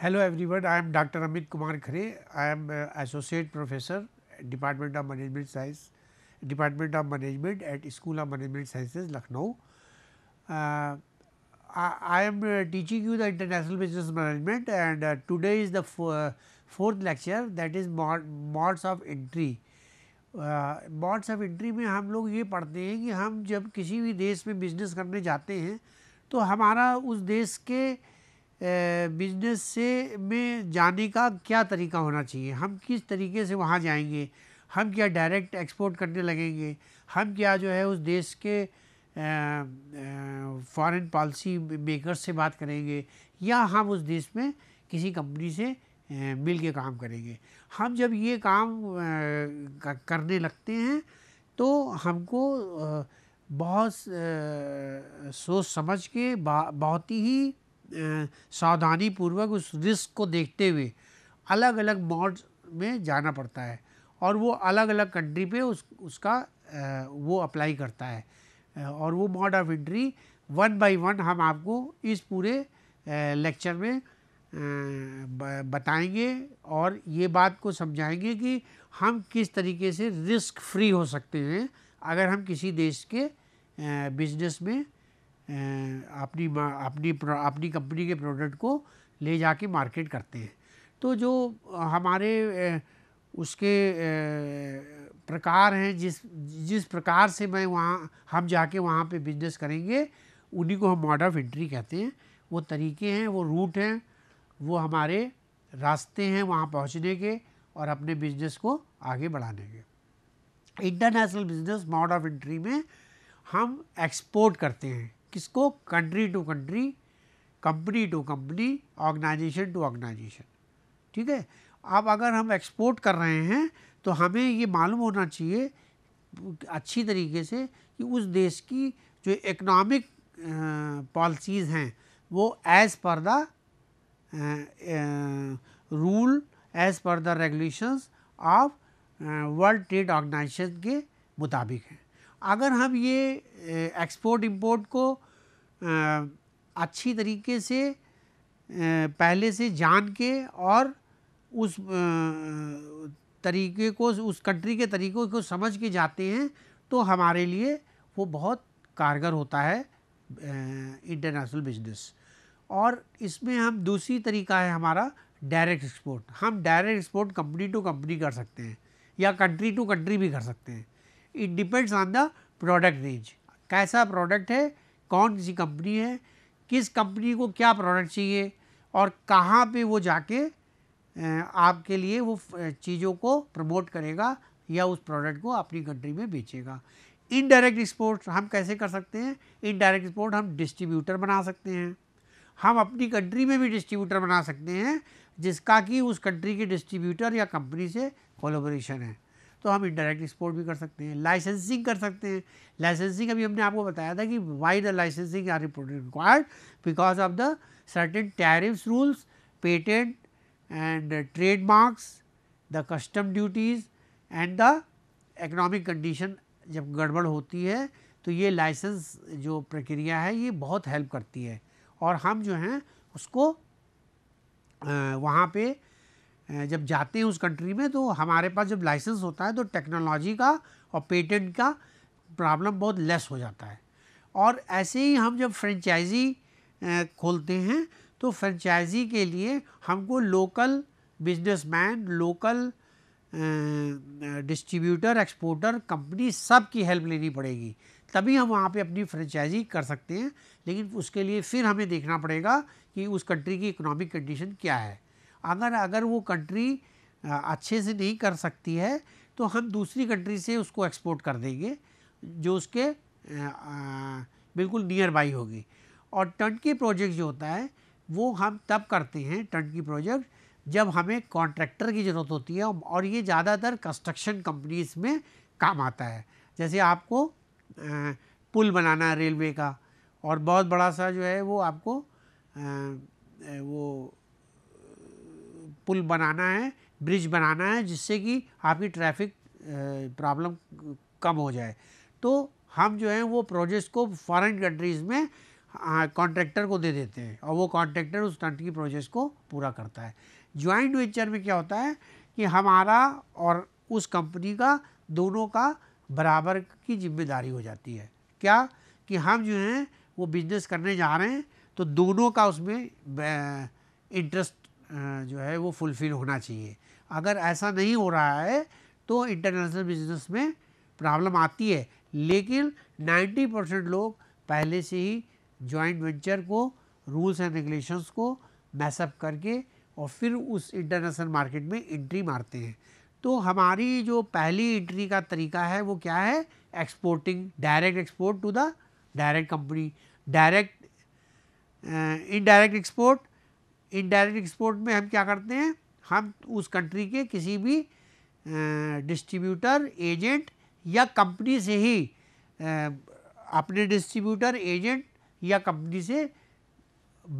Hello everyone, I am Dr. Amit Kumar Khare. I am uh, Associate Professor, Department of Management Science, Department of Management at School of Management Sciences, Lucknow. Uh, I, I, am uh, teaching you the International Business Management and today is the fourth lecture that is modes of entry. Modes of entry में हम लोग ये पढ़ते हैं कि हम जब किसी भी देश में बिजनेस करने जाते हैं तो हमारा उस देश के बिजनेस से में जाने का क्या तरीका होना चाहिए हम किस तरीके से वहाँ जाएंगे हम क्या डायरेक्ट एक्सपोर्ट करने लगेंगे हम क्या जो है उस देश के फॉरेन पॉलिसी मेकर्स से बात करेंगे या हम उस देश में किसी कंपनी से मिल के काम करेंगे हम जब ये काम करने लगते हैं तो हमको बहुत सोच समझ के बहुत ही सावधानी पूर्वक उस रिस्क को देखते हुए अलग अलग मॉड्स में जाना पड़ता है और वो अलग अलग कंट्री पे उस उसका वो अप्लाई करता है और वो mode of entry one by one हम आपको इस पूरे लेक्चर में बताएंगे और ये बात को समझाएंगे कि हम किस तरीके से रिस्क फ्री हो सकते हैं अगर हम किसी देश के बिजनेस में अपनी अपनी अपनी कंपनी के प्रोडक्ट को ले जाके मार्केट करते हैं तो जो हमारे उसके प्रकार हैं जिस जिस प्रकार से मैं वहाँ हम जाके वहाँ पे बिजनेस करेंगे उन्हीं को हम मॉड ऑफ एंट्री कहते हैं वो तरीके हैं वो रूट हैं वो हमारे रास्ते हैं वहाँ पहुँचने के और अपने बिजनेस को आगे बढ़ाने के international business mode of entry में हम एक्सपोर्ट करते हैं किसको country to country company to company organisation to organisation ठीक है अब अगर हम एक्सपोर्ट कर रहे हैं तो हमें ये मालूम होना चाहिए अच्छी तरीके से कि उस देश की जो इकनॉमिक पॉलिसीज़ हैं वो as per the rule as per the regulations of World Trade Organisation के मुताबिक हैं अगर हम ये एक्सपोर्ट इंपोर्ट को आ, अच्छी तरीके से आ, पहले से जान के और उस आ, तरीके को उस कंट्री के तरीक़ों को समझ के जाते हैं तो हमारे लिए वो बहुत कारगर होता है इंटरनेशनल बिजनेस और इसमें हम दूसरी तरीका है हमारा डायरेक्ट एक्सपोर्ट हम direct export company to company कर सकते हैं या कंट्री टू कंट्री भी कर सकते हैं it depends on the product range कैसा प्रोडक्ट है कौन सी कंपनी है किस कंपनी को क्या प्रोडक्ट चाहिए और कहाँ पे वो जाके आपके लिए वो चीज़ों को प्रमोट करेगा या उस प्रोडक्ट को अपनी कंट्री में बेचेगा इनडायरेक्ट एक्सपोर्ट हम कैसे कर सकते हैं इनडायरेक्ट एक्सपोर्ट हम डिस्ट्रीब्यूटर बना सकते हैं हम अपनी कंट्री में भी डिस्ट्रीब्यूटर बना सकते हैं जिसका कि उस कंट्री के डिस्ट्रीब्यूटर या कंपनी से कोलोबोरेशन है तो हम इनडायरेक्ट एक्सपोर्ट भी कर सकते हैं लाइसेंसिंग कर सकते हैं लाइसेंसिंग अभी हमने आपको बताया था कि why the licensing are required because of the certain tariffs rules patent and trademarks the custom duties and the economic condition जब गड़बड़ होती है तो ये लाइसेंस जो प्रक्रिया है ये बहुत हेल्प करती है और हम जो हैं उसको वहाँ पर जब जाते हैं उस कंट्री में तो हमारे पास जब लाइसेंस होता है तो टेक्नोलॉजी का और पेटेंट का प्रॉब्लम बहुत लेस हो जाता है और ऐसे ही हम जब फ्रेंचाइजी खोलते हैं तो फ्रेंचाइजी के लिए हमको local businessman local distributor exporter company सब की हेल्प लेनी पड़ेगी तभी हम वहाँ पे अपनी फ्रेंचाइजी कर सकते हैं लेकिन उसके लिए फिर हमें देखना पड़ेगा कि उस कंट्री की इकोनॉमिक कंडीशन क्या है अगर अगर वो कंट्री अच्छे से नहीं कर सकती है तो हम दूसरी कंट्री से उसको एक्सपोर्ट कर देंगे जो उसके बिल्कुल नियर बाई होगी और टंकी प्रोजेक्ट जो होता है वो हम तब करते हैं टंकी प्रोजेक्ट जब हमें कॉन्ट्रैक्टर की ज़रूरत होती है और ये ज़्यादातर कंस्ट्रक्शन कंपनीज में काम आता है जैसे आपको पुल बनाना है रेलवे का और बहुत बड़ा सा जो है वो आपको वो पुल बनाना है ब्रिज बनाना है जिससे कि आपकी ट्रैफिक प्रॉब्लम कम हो जाए तो हम जो है वो प्रोजेक्ट्स को फॉरेन कंट्रीज़ में कॉन्ट्रैक्टर को दे देते हैं और वो कॉन्ट्रैक्टर उस कंट्री प्रोजेक्ट्स को पूरा करता है ज्वाइंट वेंचर में क्या होता है कि हमारा और उस कंपनी का दोनों का बराबर की जिम्मेदारी हो जाती है क्या कि हम जो हैं वो बिजनेस करने जा रहे हैं तो दोनों का उसमें इंटरेस्ट जो है वो फुलफ़िल होना चाहिए अगर ऐसा नहीं हो रहा है तो इंटरनेशनल बिजनेस में प्रॉब्लम आती है लेकिन 90 परसेंट लोग पहले से ही जॉइंट वेंचर को रूल्स एंड रेगुलेशंस को मैसअप करके और फिर उस इंटरनेशनल मार्केट में एंट्री मारते हैं तो हमारी जो पहली एंट्री का तरीका है वो क्या है exporting direct export to the direct company direct indirect export indirect export में हम क्या करते हैं हम उस कंट्री के किसी भी डिस्ट्रीब्यूटर एजेंट या कंपनी से ही अपने डिस्ट्रीब्यूटर एजेंट या कंपनी से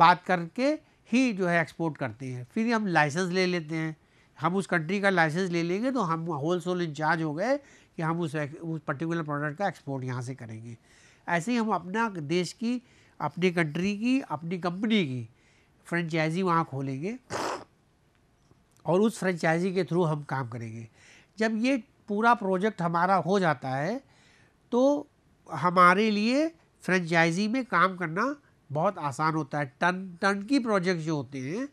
बात करके ही जो है एक्सपोर्ट करते हैं फिर हम लाइसेंस ले लेते हैं हम उस कंट्री का लाइसेंस ले लेंगे तो हम होल सोल इंचार्ज हो गए कि हम उस उस पर्टिकुलर प्रोडक्ट का एक्सपोर्ट यहाँ से करेंगे ऐसे ही हम अपना देश की अपनी कंट्री की अपनी कंपनी की फ्रेंचाइजी वहाँ खोलेंगे और उस फ्रेंचाइजी के थ्रू हम काम करेंगे जब ये पूरा प्रोजेक्ट हमारा हो जाता है तो हमारे लिए फ्रेंचाइजी में काम करना बहुत आसान होता है टन टन की प्रोजेक्ट जो होते हैं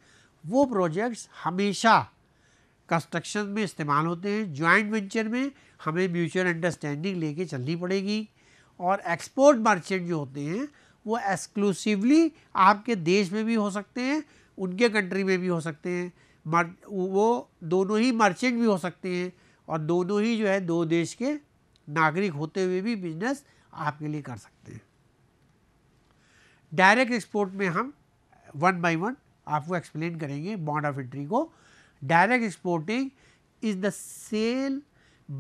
वो प्रोजेक्ट्स हमेशा कंस्ट्रक्शन में इस्तेमाल होते हैं जॉइंट वेंचर में हमें म्यूचुअल अंडरस्टैंडिंग लेके चलनी पड़ेगी और एक्सपोर्ट मर्चेंट जो होते हैं वो एक्सक्लूसिवली आपके देश में भी हो सकते हैं उनके कंट्री में भी हो सकते हैं वो दोनों ही मर्चेंट भी हो सकते हैं और दोनों ही जो है दो देश के नागरिक होते हुए भी बिजनेस आपके लिए कर सकते हैं डायरेक्ट एक्सपोर्ट में हम वन बाय वन आपको एक्सप्लेन करेंगे बॉन्ड ऑफ एंट्री को direct exporting is the sale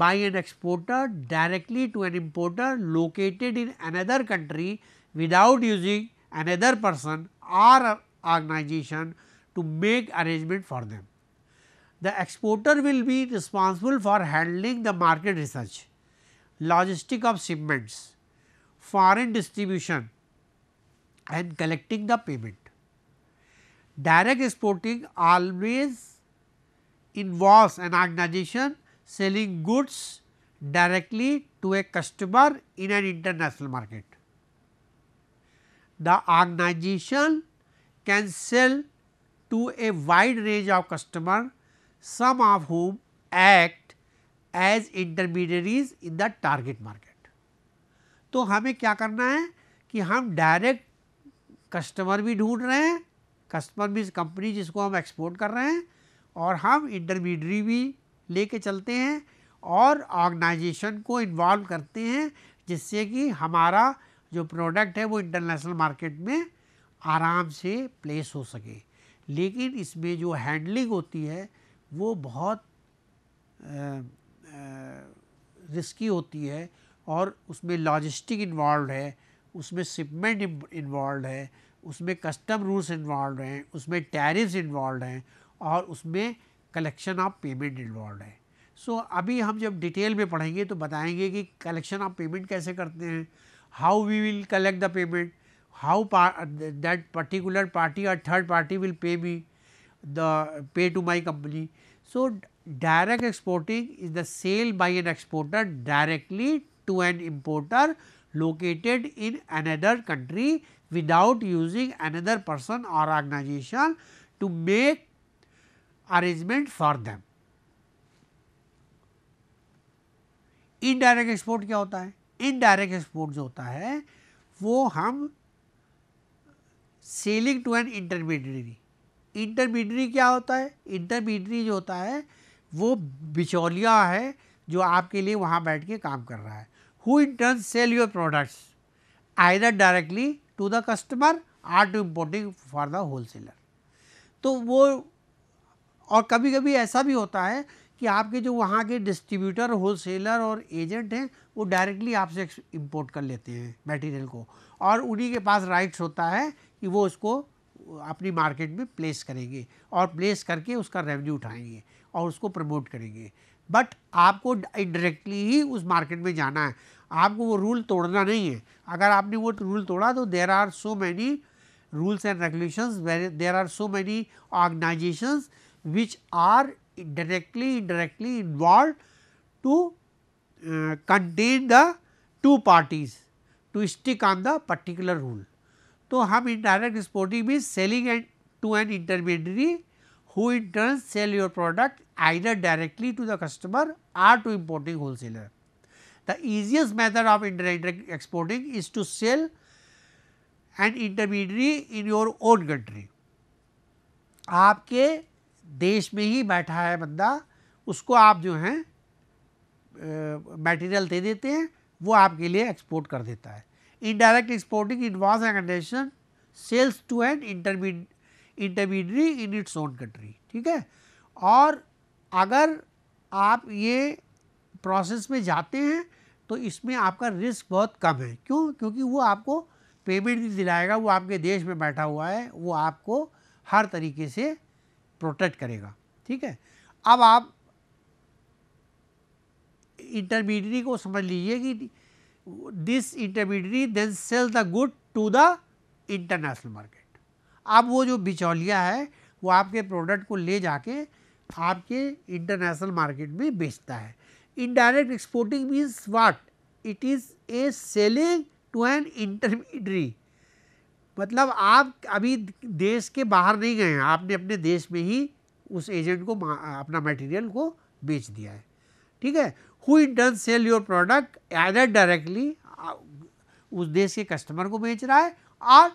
by an exporter directly to an importer located in another country without using another person or organization to make arrangement for them. The exporter will be responsible for handling the market research, logistic of shipments, foreign distribution and collecting the payment. Direct exporting always involves an organization selling goods directly to a customer in an international market. the organization can sell to a wide range of customer some of whom act as intermediaries in the target market. तो हमें क्या करना है कि हम direct customer भी ढूंढ रहे हैं कस्टमर मीन्स कंपनी जिसको हम एक्सपोर्ट कर रहे हैं और हम इंटरमीडियरी भी लेके चलते हैं और ऑर्गेनाइजेशन को इन्वॉल्व करते हैं जिससे कि हमारा जो प्रोडक्ट है वो इंटरनेशनल मार्केट में आराम से प्लेस हो सके लेकिन इसमें जो हैंडलिंग होती है वो बहुत रिस्की होती है और उसमें लॉजिस्टिक इन्वॉल्व है उसमें शिपमेंट इन्वॉल्व है उसमें कस्टम रूल्स इन्वॉल्व हैं उसमें टैरिफ्स इन्वॉल्व हैं और उसमें कलेक्शन ऑफ पेमेंट इन्वॉल्व है सो so, अभी हम जब डिटेल में पढ़ेंगे तो बताएंगे कि कलेक्शन ऑफ पेमेंट कैसे करते हैं how we will collect the payment, how that particular party or third party will pay me the pay to my company. So, direct exporting is the sale by an exporter directly to an importer located in another country without using another person or organization to make arrangement for them. Indirect export क्या होता है indirect export जो होता है वो हम selling to an intermediary intermediary क्या होता है इंटरमीडियरी जो होता है वो बिचौलिया है जो आपके लिए वहाँ बैठ के काम कर रहा है who in turn sell your products either directly to the customer or to importing for the wholesaler तो वो और कभी कभी ऐसा भी होता है कि आपके जो वहाँ के डिस्ट्रीब्यूटर होलसेलर और एजेंट हैं वो डायरेक्टली आपसे इंपोर्ट कर लेते हैं मटेरियल को और उन्हीं के पास राइट्स होता है कि वो उसको अपनी मार्केट में प्लेस करेंगे और प्लेस करके उसका रेवेन्यू उठाएंगे और उसको प्रमोट करेंगे बट आपको इनडायरेक्टली ही उस मार्केट में जाना है आपको वो रूल तोड़ना नहीं है अगर आपने वो रूल तोड़ा तो there are so many rules and regulation there are so many organisation which are directly indirectly involved to uh, contain the two parties to stick on the particular rule. तो हम indirect exporting means selling and to an intermediary who in turn sell your product either directly to the customer or to importing wholesaler. The easiest method of indirect exporting is to sell an intermediary in your own country. आपके देश में ही बैठा है बंदा उसको आप जो हैं मटेरियल दे देते हैं वो आपके लिए एक्सपोर्ट कर देता है इनडायरेक्ट एक्सपोर्टिंग इन वॉज एंडेशन sales to an intermediary in its own country ठीक है और अगर आप ये प्रोसेस में जाते हैं तो इसमें आपका रिस्क बहुत कम है क्यों क्योंकि वो आपको पेमेंट भी दिलाएगा वो आपके देश में बैठा हुआ है वो आपको हर तरीके से प्रोटेक्ट करेगा ठीक है अब आप इंटरमीडियरी को समझ लीजिए कि this intermediary then sell the good to the international market अब वो जो बिचौलिया है वो आपके प्रोडक्ट को ले जाके आपके इंटरनेशनल मार्केट में बेचता है indirect exporting means what it is a selling to an intermediary मतलब आप अभी देश के बाहर नहीं गए हैं आपने अपने देश में ही उस एजेंट को अपना मटेरियल को बेच दिया है ठीक है हुई done sell your product either directly उस देश के कस्टमर को बेच रहा है और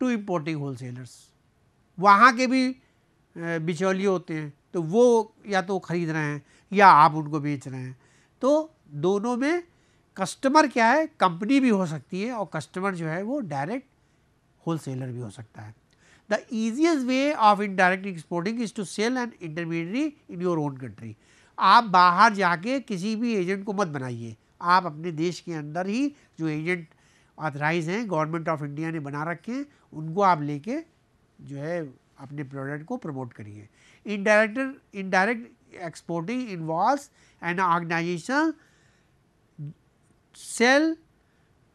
टू इम्पोर्टिंग होल सेलर्स वहाँ के भी बिचौलिए होते हैं तो वो या तो खरीद रहे हैं या आप उनको बेच रहे हैं तो दोनों में कस्टमर क्या है कंपनी भी हो सकती है और कस्टमर जो है वो डायरेक्ट होलसेलर भी हो सकता है the easiest way of indirect exporting is to sell and intermediary in your own country आप बाहर जाके किसी भी एजेंट को मत बनाइए आप अपने देश के अंदर ही जो एजेंट ऑथराइज हैं गवर्नमेंट ऑफ इंडिया ने बना रखे हैं उनको आप लेके जो है अपने प्रोडक्ट को प्रमोट करिए indirect indirect exporting involve an organisation sell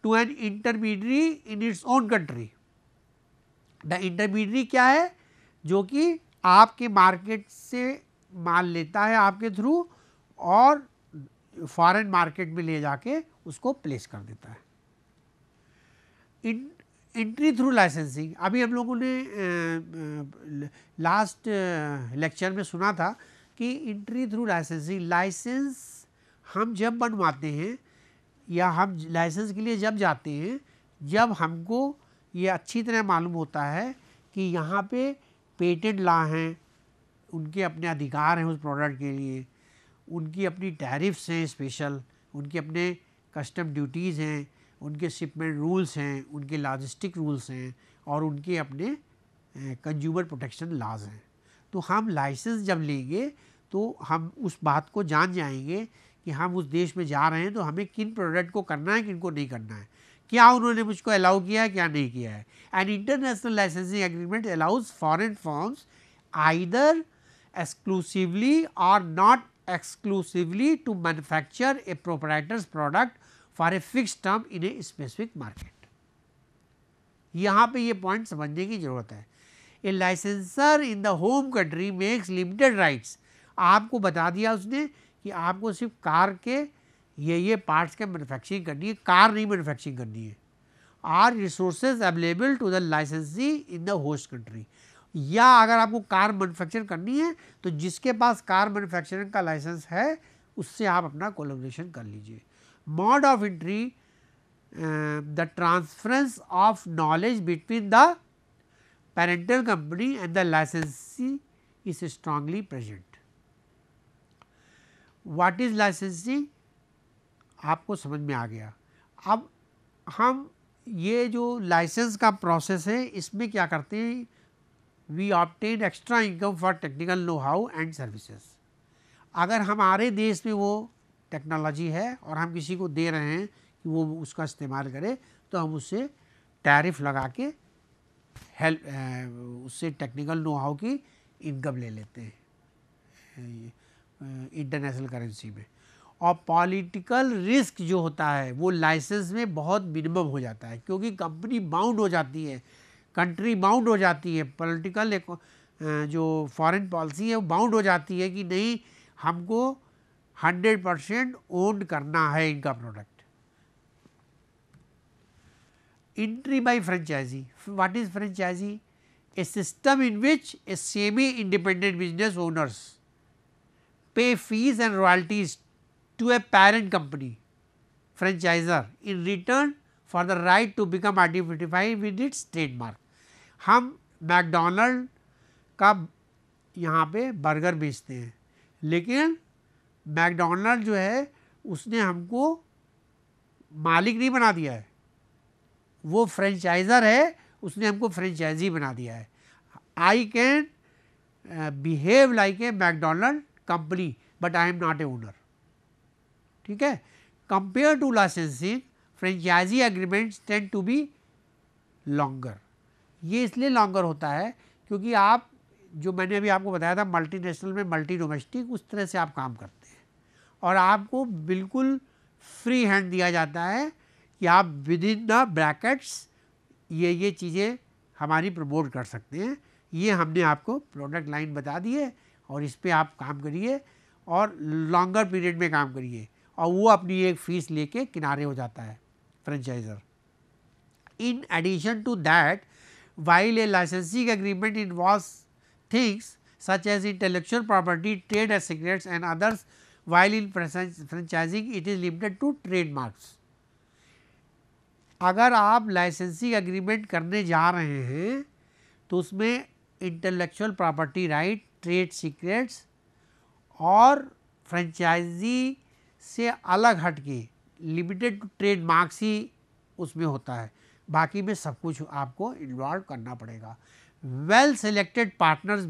to an intermediary in its own country. The intermediary क्या है जो कि आपके market से माल लेता है आपके थ्रू और फॉरेन मार्केट में ले जाके उसको प्लेस कर देता है इन एंट्री थ्रू लाइसेंसिंग अभी हम लोगों ने लास्ट लेक्चर में सुना था कि एंट्री थ्रू लाइसेंसिंग लाइसेंस हम जब बनवाते हैं या हम लाइसेंस के लिए जब जाते हैं जब हमको ये अच्छी तरह मालूम होता है कि यहाँ पे पेटेंट ला हैं उनके अपने अधिकार हैं उस प्रोडक्ट के लिए उनकी अपनी टैरिफ्स हैं स्पेशल उनके अपने कस्टम ड्यूटीज़ हैं उनके शिपमेंट रूल्स हैं उनके लॉजिस्टिक रूल्स हैं और उनके अपने कंज्यूमर प्रोटेक्शन लॉज हैं तो हम लाइसेंस जब लेंगे तो हम उस बात को जान जाएंगे कि हम उस देश में जा रहे हैं तो हमें किन प्रोडक्ट को करना है किन को नहीं करना है क्या उन्होंने मुझको अलाउ किया है क्या नहीं किया है and international licensing agreement allows foreign forms either exclusively और not exclusively to manufacture a proprietors product for a fix term in a specific market यहाँ पर यह पॉइंट समझने की ज़रूरत है a licensor in the home country makes limited rights आपको बता दिया उसने कि आपको सिर्फ कार के ये ये पार्ट्स के मैनुफैक्चरिंग करनी है कार नहीं मैनुफैक्चरिंग करनी है are resources available to the licensee in the host country या अगर आपको कार मैनुफैक्चर करनी है तो जिसके पास कार मैनुफैक्चरिंग का लाइसेंस है उससे आप अपना कोलोब्रेशन कर लीजिए mode of entry the transference of knowledge between the parental company and the licensee is strongly present what is licensee आपको समझ में आ गया अब हम ये जो लाइसेंस का प्रोसेस है इसमें क्या करते हैं we obtain extra income for technical know how and services अगर हमारे देश में वो टेक्नोलॉजी है और हम किसी को दे रहे हैं कि वो उसका इस्तेमाल करे तो हम उससे टैरिफ लगा के हेल्प उससे टेक्निकल नो हाउ की इनकम ले लेते हैं इंटरनेशनल करेंसी में और पॉलिटिकल रिस्क जो होता है वो लाइसेंस में बहुत मिनिमम हो जाता है क्योंकि कंपनी बाउंड हो जाती है कंट्री बाउंड हो जाती है पॉलिटिकल जो फॉरेन पॉलिसी है वो बाउंड हो जाती है कि नहीं हमको 100 परसेंट ओन करना है इनका product entry by franchisee what is franchisee a system in which a semi independent business owners pay fees and royalties to a parent company franchisor in return for the right to become identified with its trademark. hum mcdonald ka yahan pe burger bechte hain lekin mcdonald jo hai usne humko malik nahi bana diya hai wo वो hai usne humko franchisee bana diya hai i can uh, behave like a mcdonald company, but I am not a owner. ठीक है compare to licensing franchisee agreements tend to be longer. ये इसलिए longer होता है क्योंकि आप जो मैंने अभी आपको बताया था मल्टीनेशनल में मल्टी डोमेस्टिक उस तरह से आप काम करते हैं और आपको बिल्कुल फ्री हैंड दिया जाता है कि आप विद इन द ब्रैकेट्स ये ये चीज़ें हमारी प्रमोट कर सकते हैं ये हमने आपको प्रोडक्ट लाइन बता दी है और इस पर आप काम करिए और लॉन्गर पीरियड में काम करिए और वो अपनी एक फ़ीस लेके किनारे हो जाता है franchiser in addition to that while a licensing agreement such as such property trade property, trade and others while in franchising it is limited to trademarks अगर आप लाइसेंसिंग एग्रीमेंट करने जा रहे हैं तो उसमें intellectual property right trade secrets और franchisee से अलग हट के लिमिटेड टू ट्रेड मार्क्स ही उसमें होता है बाकी में सब कुछ आपको इन्वॉल्व करना पड़ेगा well selected partners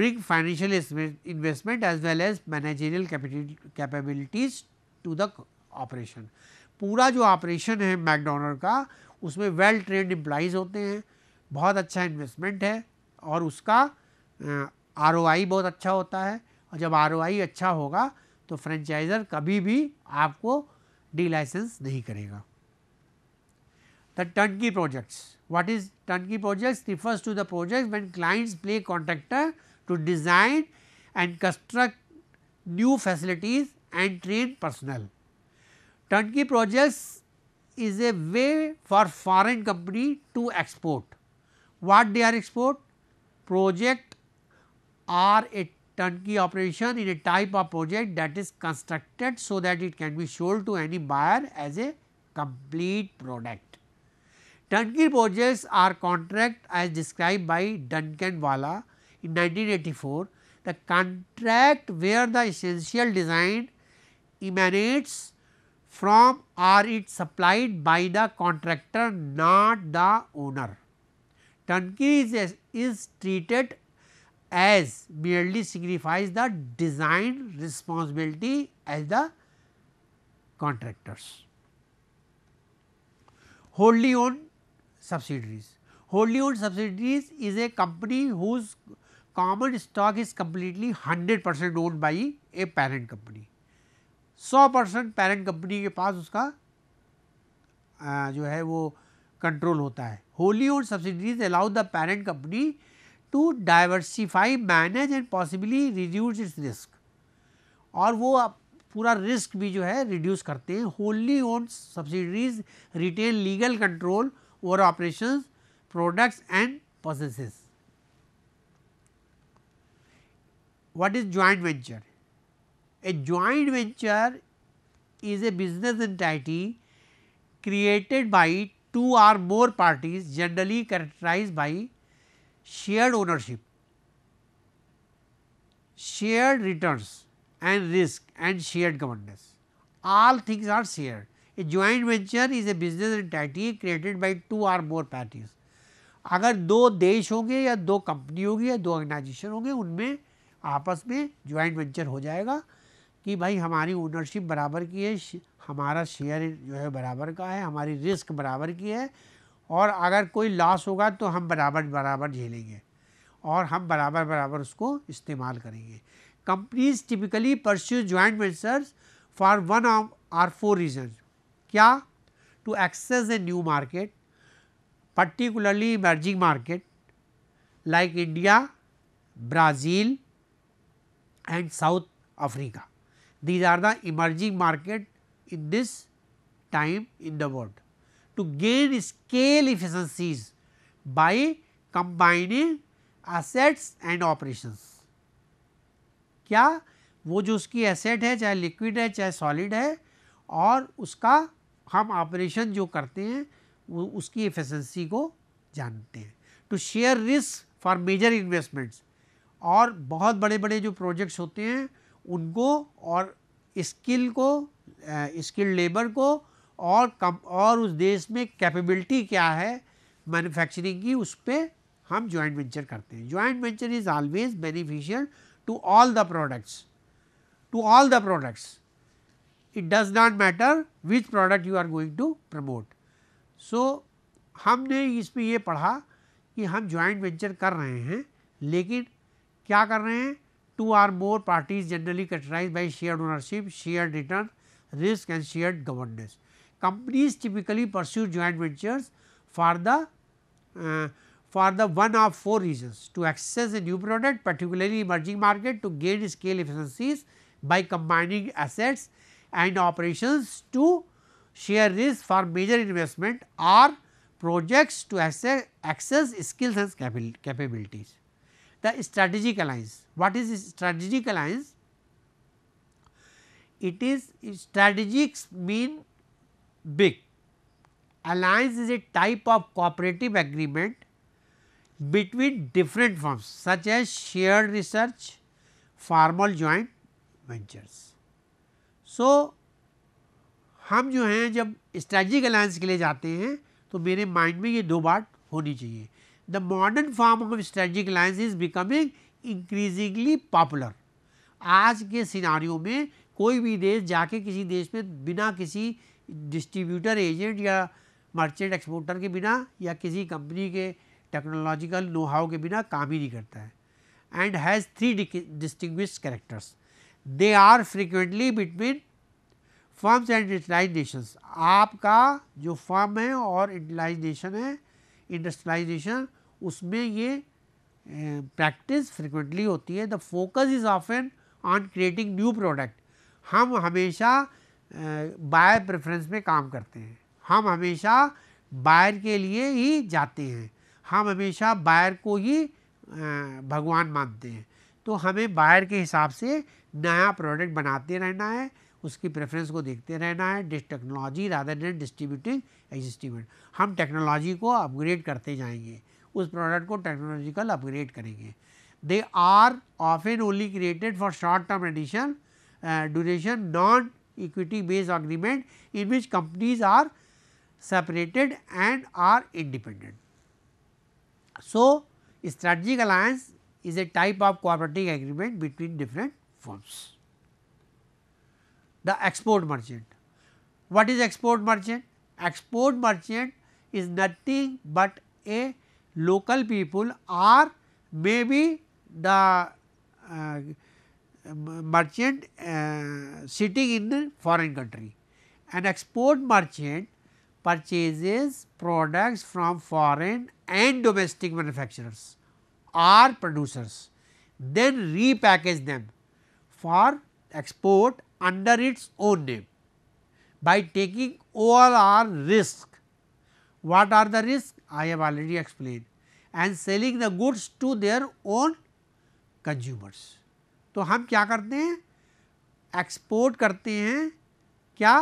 bring financial investment as well as managerial capabilities to the operation पूरा जो ऑपरेशन है मैकडोनल्ड का उसमें वेल ट्रेंड एम्प्लॉज होते हैं बहुत अच्छा इन्वेस्टमेंट है और उसका आर बहुत अच्छा होता है और जब आर अच्छा होगा तो फ्रेंचाइजर कभी भी आपको डी लाइसेंस नहीं करेगा the turnkey projects what is turnkey projects refers to the project when clients play contractor to design and construct new facilities and train personnel turnkey projects is a way for foreign company to export what they are export project are a turnkey operation in a type of project that is constructed so that it can be sold to any buyer as a complete product. Turnkey projects are contract as described by Duncan-Walla in 1984, the contract where the essential design emanates from or it supplied by the contractor not the owner. Turnkey is, is treated as merely signifies the design responsibility as the contractors. Wholly owned subsidiaries. Wholly owned subsidiaries is a company whose common stock is completely 100 percent owned by a parent company. 100 percent parent company के पास उसका आ, जो है वो control होता है wholly own subsidiaries allow the parent company to diversify manage and possibly reduce its risk और वो पूरा रिस्क भी जो है रिड्यूस करते हैं wholly own subsidiaries retain legal control over operation products and possess what is joint venture a joint venture is a business entity created by two or more parties generally characterise by shared ownership, shared returns and risk and shared governance. All things are shared. A joint venture is a business entity created by two or more parties. अगर दो देश होंगे या दो company होगी या दो organisation होंगे उनमें आपस में ज्वाइंट वेंचर हो जाएगा कि भाई हमारी ओनरशिप बराबर की है हमारा शेयर जो है बराबर का है हमारी रिस्क बराबर की है और अगर कोई लॉस होगा तो हम बराबर बराबर झेलेंगे और हम बराबर बराबर उसको इस्तेमाल करेंगे companies typically pursue joint ventures for one or four reason क्या to access a new market particularly emerging market like India Brazil and South Africa these are the emerging market in this time in the world to gain scale efficiencies by combining assets and operations. क्या वो जो उसकी asset है चाहे liquid है चाहे solid है और उसका हम ऑपरेशन जो करते हैं वो उसकी एफिशिएंसी को जानते हैं to share risk for major investments और बहुत बड़े बड़े जो प्रोजेक्ट्स होते हैं उनको और स्किल को स्किल लेबर को और कम और उस देश में कैपेबिलिटी क्या है मैन्युफैक्चरिंग की उस पर हम जॉइंट वेंचर करते हैं joint venture is always beneficial to all the products to all the products it does not matter which product you are going to promote so हमने इसमें ये पढ़ा कि हम जॉइंट वेंचर कर रहे हैं लेकिन क्या कर रहे हैं two or more parties generally characterise by share ownership share return risk and share governance companies typically pursue joint ventures for the uh, for the one of four reasons to access a new product particularly emerging market to gain scale efficiencies by combining assets and operations to share risk for major investment or projects to access, access skills and capabilities. The strategic alliance, what is strategic alliance? It is strategic mean big. Alliance is a type of cooperative agreement between different firms such as shared research, formal joint ventures. So, hum jo hain jab strategic alliance ke liye jate hain to mere mind mein ye do baat honi chahiye the modern form of strategic alliance is becoming increasingly popular aaj ke scenario mein कोई भी देश जाके किसी देश में बिना किसी distributor agent या मर्चेंट एक्सपोर्टर के बिना या किसी कंपनी के टेक्नोलॉजिकल नोहाव के बिना काम ही नहीं करता है and has three distinct characters they are frequently between firms and industrialisation आपका जो फर्म है और इंडलाइजेशन है इंडस्ट्रलाइजेशन उसमें ये प्रैक्टिस फ्रिक्वेंटली होती है the focus is of an on creating new product हम हमेशा बाय प्रेफरेंस में काम करते हैं हम हमेशा बायर के लिए ही जाते हैं हम हमेशा बायर को ही भगवान मानते हैं तो हमें बायर के हिसाब से नया प्रोडक्ट बनाते रहना है उसकी प्रेफरेंस को देखते रहना है this technology rather than distributing existing हम टेक्नोलॉजी को अपग्रेड करते जाएंगे उस प्रोडक्ट को टेक्नोलॉजिकल अपग्रेड करेंगे they are of an only created for short term addition duration non equity based agreement in which companies are separated and are independent. So, strategic alliance is a type of cooperative agreement between different firms. The export merchant. What is export merchant? Export merchant is nothing but a local people or maybe the uh, merchant uh, sitting in the foreign country. An export merchant purchases products from foreign and domestic manufacturers or producers, then repackage them for export under its own name by taking all our risk. What are the risks? I have already explained and selling the goods to their own consumers. तो हम क्या करते हैं export करते हैं क्या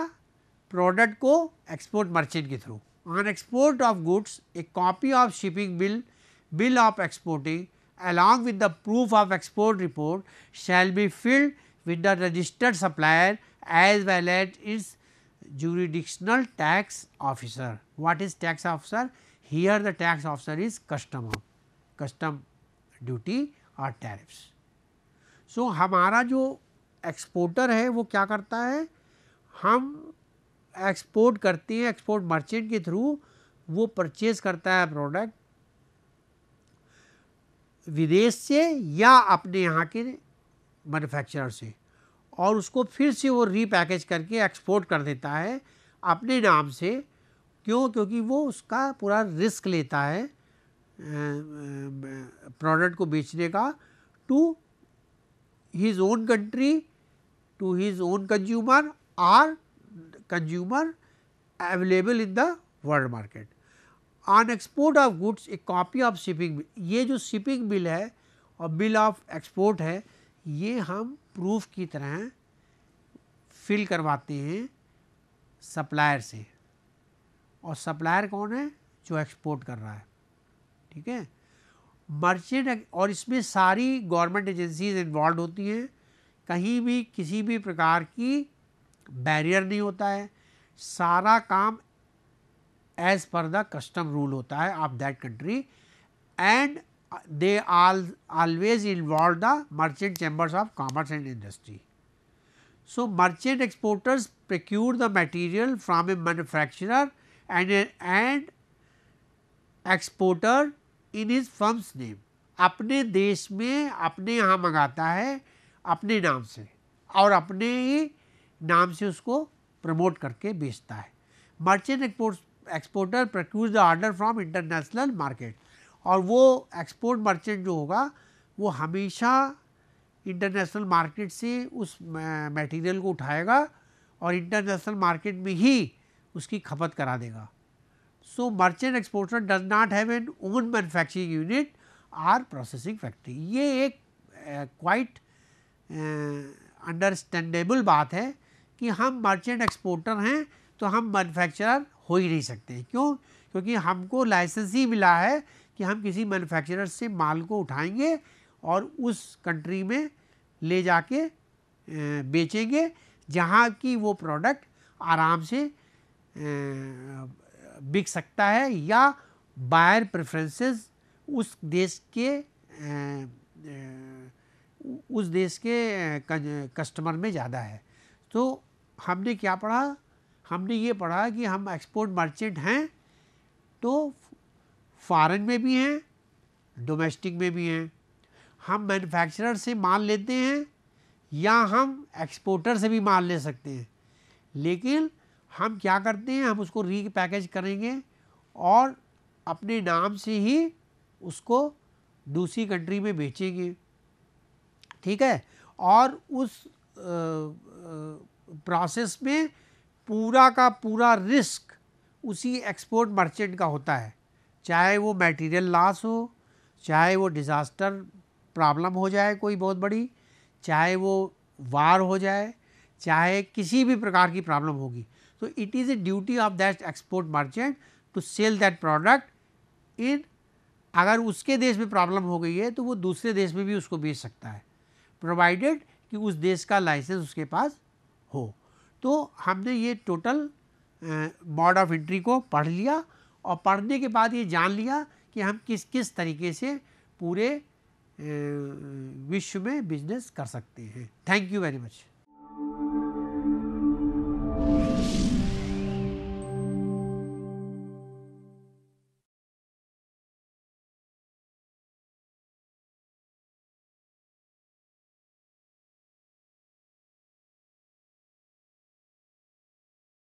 product को export merchant के through on export of goods a copy of shipping bill bill of exporting along with the proof of export report shall be filed with the registered supplier as well as is jurisdictional tax officer what is tax officer here the tax officer is custom custom duty और tariffs so so, हमारा जो exporter है वो क्या करता है हम export करते हैं एक्सपोर्ट मर्चेंट के थ्रू वो परचेज़ करता है प्रोडक्ट विदेश से या अपने यहाँ के मैन्युफैक्चरर से और उसको फिर से वो रीपैकेज करके एक्सपोर्ट कर देता है अपने नाम से क्यों क्योंकि वो उसका पूरा रिस्क लेता है प्रोडक्ट को बेचने का to his own country to his own consumer or consumer available in the world market. On export of goods a copy of shipping bill ये जो shipping bill है और bill of export है ये हम proof की तरह fill करवाते हैं supplier से और supplier कौन है जो export कर रहा है ठीक है मर्चेंट और इसमें सारी गवर्नमेंट एजेंसीज इन्वॉल्व होती हैं कहीं भी किसी भी प्रकार की बैरियर नहीं होता है सारा काम as per the custom rule होता है of that country and they all always involve the merchant chambers of commerce and industry so merchant exporters procure the material from a manufacturer and and exporter in his firms name अपने देश में अपने यहाँ मंगाता है अपने नाम से और अपने ही नाम से उसको प्रमोट करके बेचता है merchant export exporter procures the order from international market और वो एक्सपोर्ट मर्चेंट जो होगा वो हमेशा इंटरनेशनल मार्केट से उस मटेरियल को उठाएगा और इंटरनेशनल मार्केट में ही उसकी खपत करा देगा So, merchant exporter does not have an own manufacturing unit or processing factory. ये एक quite understandable बात है कि हम merchant exporter हैं तो हम manufacturer हो ही नहीं सकते क्यों क्योंकि हमको लाइसेंस ही मिला है कि हम किसी मैन्युफैक्चरर से माल को उठाएंगे और उस कंट्री में ले जाके बेचेंगे जहाँ की वो प्रोडक्ट आराम से बिक सकता है या बायर प्रेफरेंसेस उस देश के उस देश के कस्टमर में ज़्यादा है तो हमने क्या पढ़ा हमने ये पढ़ा कि हम एक्सपोर्ट मर्चेंट हैं तो फॉरेन में भी हैं डोमेस्टिक में भी हैं हम मैन्युफैक्चरर से माल लेते हैं या हम एक्सपोर्टर से भी माल ले सकते हैं लेकिन हम क्या करते हैं हम उसको री पैकेज करेंगे और अपने नाम से ही उसको दूसरी कंट्री में बेचेंगे ठीक है और उस प्रोसेस में पूरा का पूरा रिस्क उसी एक्सपोर्ट मर्चेंट का होता है चाहे वो मटेरियल लॉस हो चाहे वो डिज़ास्टर प्रॉब्लम हो जाए कोई बहुत बड़ी चाहे वो वार हो जाए चाहे किसी भी प्रकार की प्रॉब्लम होगी So, it is a duty of that export merchant to sell that product in अगर उसके देश में प्रॉब्लम हो गई है तो वो दूसरे देश में भी उसको बेच सकता है प्रोवाइडेड कि उस देश का लाइसेंस उसके पास हो तो हमने ये टोटल मॉड ऑफ एंट्री को पढ़ लिया और पढ़ने के बाद ये जान लिया कि हम किस किस तरीके से पूरे विश्व में बिजनेस कर सकते हैं थैंक यू वेरी मच